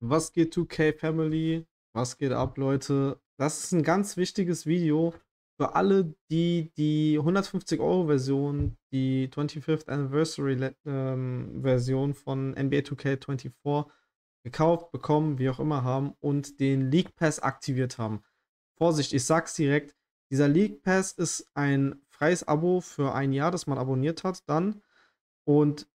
Was geht 2K Family? Was geht ab, Leute? Das ist ein ganz wichtiges Video für alle, die die 150 Euro Version, die 25th Anniversary ähm, Version von NBA 2K24 gekauft, bekommen, wie auch immer haben und den League Pass aktiviert haben. Vorsicht, ich sag's direkt. Dieser League Pass ist ein freies Abo für ein Jahr, das man abonniert hat, dann. Und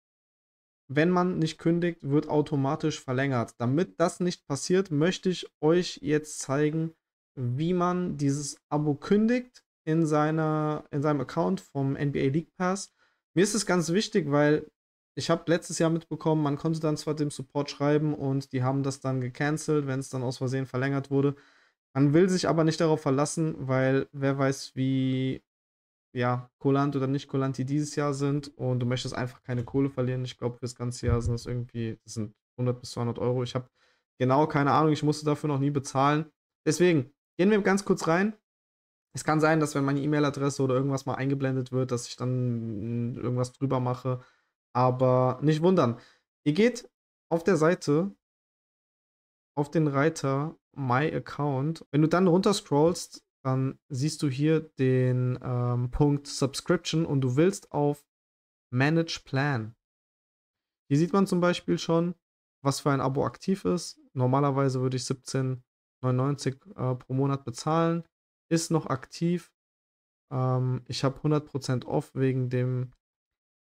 wenn man nicht kündigt, wird automatisch verlängert. Damit das nicht passiert, möchte ich euch jetzt zeigen, wie man dieses Abo kündigt in, seiner, in seinem Account vom NBA League Pass. Mir ist es ganz wichtig, weil ich habe letztes Jahr mitbekommen, man konnte dann zwar dem Support schreiben und die haben das dann gecancelt, wenn es dann aus Versehen verlängert wurde. Man will sich aber nicht darauf verlassen, weil wer weiß, wie ja, kulant oder nicht kulant, die dieses Jahr sind und du möchtest einfach keine Kohle verlieren. Ich glaube, fürs ganze Jahr sind das irgendwie das sind 100 bis 200 Euro. Ich habe genau keine Ahnung, ich musste dafür noch nie bezahlen. Deswegen gehen wir ganz kurz rein. Es kann sein, dass wenn meine E-Mail-Adresse oder irgendwas mal eingeblendet wird, dass ich dann irgendwas drüber mache. Aber nicht wundern. Ihr geht auf der Seite auf den Reiter My Account. Wenn du dann runter scrollst, dann siehst du hier den ähm, Punkt Subscription und du willst auf Manage Plan. Hier sieht man zum Beispiel schon, was für ein Abo aktiv ist. Normalerweise würde ich 17,99 äh, pro Monat bezahlen. Ist noch aktiv. Ähm, ich habe 100% off wegen dem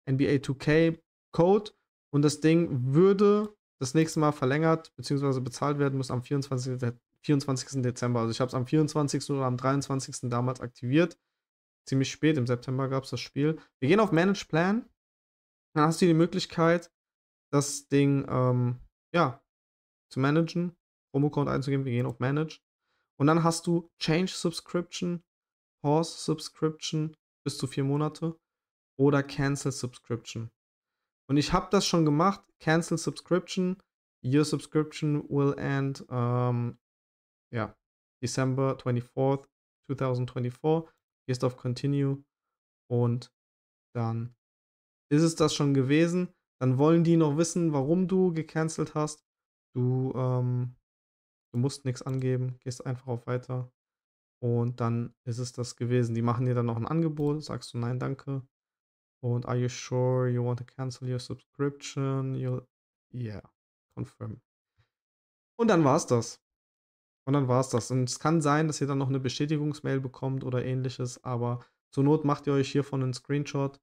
NBA 2K Code. Und das Ding würde das nächste Mal verlängert bzw. bezahlt werden, muss am 24. 24. Dezember. Also ich habe es am 24. oder am 23. damals aktiviert. Ziemlich spät, im September gab es das Spiel. Wir gehen auf Manage Plan. Dann hast du die Möglichkeit, das Ding ähm, ja, zu managen, Promo-Code einzugeben. Wir gehen auf Manage. Und dann hast du Change Subscription, Pause Subscription bis zu vier Monate oder Cancel Subscription. Und ich habe das schon gemacht. Cancel Subscription. Your subscription will end um, ähm, ja, December 24th, 2024. Gehst auf Continue und dann ist es das schon gewesen. Dann wollen die noch wissen, warum du gecancelt hast. Du, ähm, du musst nichts angeben, gehst einfach auf Weiter und dann ist es das gewesen. Die machen dir dann noch ein Angebot, sagst du Nein, danke. Und are you sure you want to cancel your subscription? You'll, yeah, confirm. Und dann war es das. Und dann war es das. Und es kann sein, dass ihr dann noch eine Bestätigungsmail bekommt oder ähnliches, aber zur Not macht ihr euch hiervon einen Screenshot,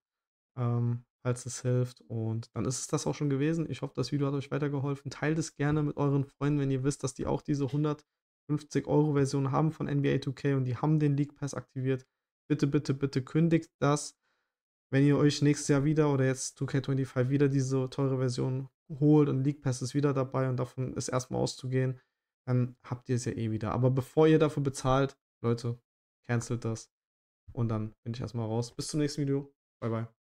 ähm, falls es hilft. Und dann ist es das auch schon gewesen. Ich hoffe, das Video hat euch weitergeholfen. Teilt es gerne mit euren Freunden, wenn ihr wisst, dass die auch diese 150 Euro Version haben von NBA 2K und die haben den League Pass aktiviert. Bitte, bitte, bitte kündigt das. Wenn ihr euch nächstes Jahr wieder oder jetzt 2K25 wieder diese teure Version holt und League Pass ist wieder dabei und davon ist erstmal auszugehen, dann habt ihr es ja eh wieder. Aber bevor ihr dafür bezahlt, Leute, cancelt das. Und dann bin ich erstmal raus. Bis zum nächsten Video. Bye, bye.